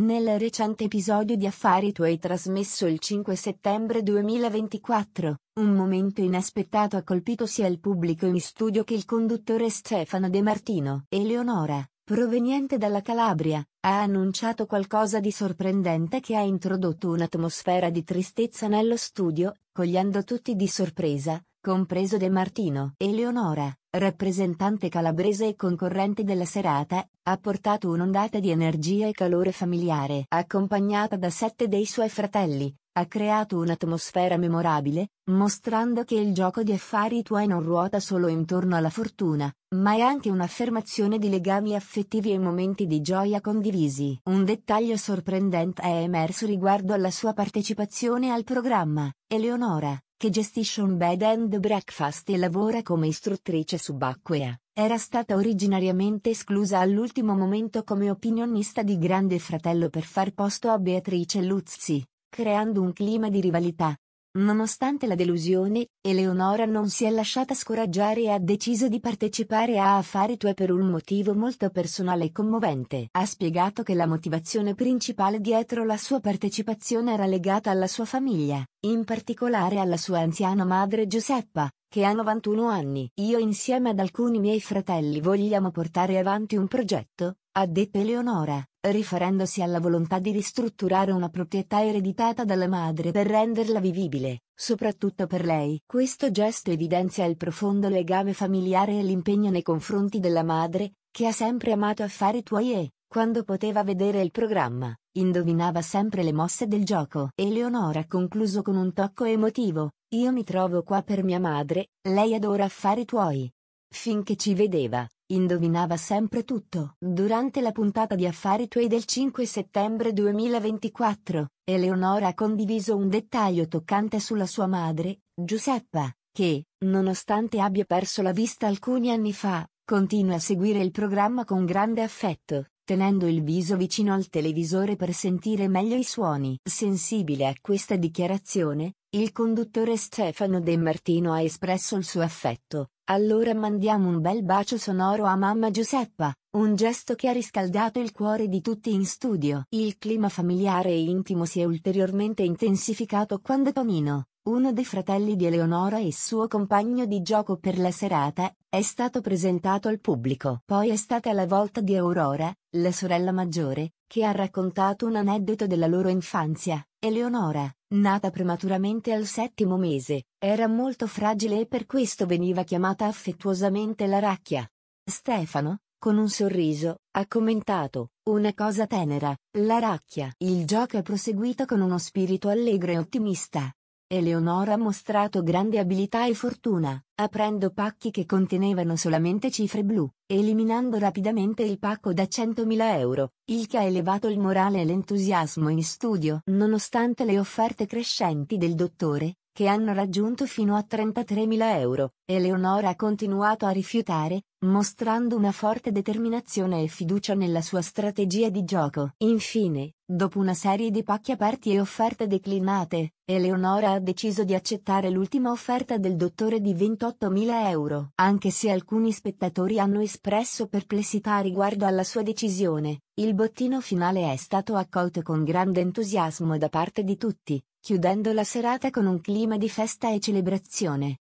Nel recente episodio di Affari tuoi trasmesso il 5 settembre 2024, un momento inaspettato ha colpito sia il pubblico in studio che il conduttore Stefano De Martino. Eleonora, proveniente dalla Calabria, ha annunciato qualcosa di sorprendente che ha introdotto un'atmosfera di tristezza nello studio, accogliendo tutti di sorpresa, compreso De Martino. Eleonora, rappresentante calabrese e concorrente della serata, ha portato un'ondata di energia e calore familiare, accompagnata da sette dei suoi fratelli, ha creato un'atmosfera memorabile, mostrando che il gioco di affari tuoi non ruota solo intorno alla fortuna, ma è anche un'affermazione di legami affettivi e momenti di gioia condivisi. Un dettaglio sorprendente è emerso riguardo alla sua partecipazione al programma, Eleonora, che gestisce un bed and breakfast e lavora come istruttrice subacquea, era stata originariamente esclusa all'ultimo momento come opinionista di Grande Fratello per far posto a Beatrice Luzzi, creando un clima di rivalità. Nonostante la delusione, Eleonora non si è lasciata scoraggiare e ha deciso di partecipare a Affari Tue per un motivo molto personale e commovente. Ha spiegato che la motivazione principale dietro la sua partecipazione era legata alla sua famiglia, in particolare alla sua anziana madre Giuseppa, che ha 91 anni. Io insieme ad alcuni miei fratelli vogliamo portare avanti un progetto, ha detto Eleonora, riferendosi alla volontà di ristrutturare una proprietà ereditata dalla madre per renderla vivibile, soprattutto per lei. Questo gesto evidenzia il profondo legame familiare e l'impegno nei confronti della madre, che ha sempre amato affari tuoi e, quando poteva vedere il programma, indovinava sempre le mosse del gioco. Eleonora ha concluso con un tocco emotivo, io mi trovo qua per mia madre, lei adora affari tuoi. Finché ci vedeva, indovinava sempre tutto. Durante la puntata di Affari tuoi del 5 settembre 2024, Eleonora ha condiviso un dettaglio toccante sulla sua madre, Giuseppa, che, nonostante abbia perso la vista alcuni anni fa, continua a seguire il programma con grande affetto tenendo il viso vicino al televisore per sentire meglio i suoni. Sensibile a questa dichiarazione, il conduttore Stefano De Martino ha espresso il suo affetto. Allora mandiamo un bel bacio sonoro a mamma Giuseppa, un gesto che ha riscaldato il cuore di tutti in studio. Il clima familiare e intimo si è ulteriormente intensificato quando Tonino, uno dei fratelli di Eleonora e suo compagno di gioco per la serata, è stato presentato al pubblico. Poi è stata la volta di Aurora, la sorella maggiore, che ha raccontato un aneddoto della loro infanzia. Eleonora, nata prematuramente al settimo mese, era molto fragile e per questo veniva chiamata affettuosamente la racchia. Stefano, con un sorriso, ha commentato, una cosa tenera, la racchia. Il gioco è proseguito con uno spirito allegro e ottimista, Eleonora ha mostrato grande abilità e fortuna, aprendo pacchi che contenevano solamente cifre blu, eliminando rapidamente il pacco da 100.000 euro, il che ha elevato il morale e l'entusiasmo in studio nonostante le offerte crescenti del dottore, che hanno raggiunto fino a 33.000 euro. Eleonora ha continuato a rifiutare, mostrando una forte determinazione e fiducia nella sua strategia di gioco. Infine, Dopo una serie di pacchi aperti e offerte declinate, Eleonora ha deciso di accettare l'ultima offerta del dottore di 28.000 euro. Anche se alcuni spettatori hanno espresso perplessità riguardo alla sua decisione, il bottino finale è stato accolto con grande entusiasmo da parte di tutti, chiudendo la serata con un clima di festa e celebrazione.